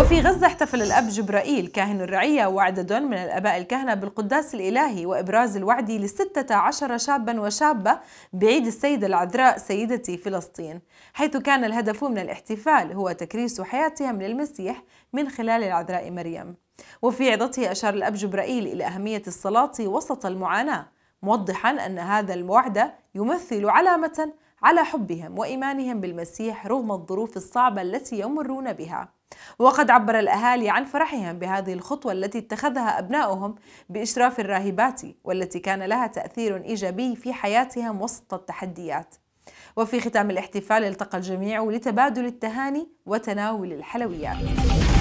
وفي غزة احتفل الأب جبرائيل كاهن الرعية وعدد من الأباء الكهنة بالقداس الإلهي وإبراز الوعد لستة عشر شابا وشابة بعيد السيدة العذراء سيدة فلسطين حيث كان الهدف من الاحتفال هو تكريس حياتهم للمسيح من خلال العذراء مريم وفي عظته أشار الأب جبرائيل إلى أهمية الصلاة وسط المعاناة موضحا أن هذا الموعد يمثل علامة على حبهم وإيمانهم بالمسيح رغم الظروف الصعبة التي يمرون بها وقد عبر الأهالي عن فرحهم بهذه الخطوة التي اتخذها أبنائهم بإشراف الراهبات والتي كان لها تأثير إيجابي في حياتهم وسط التحديات وفي ختام الاحتفال التقى الجميع لتبادل التهاني وتناول الحلويات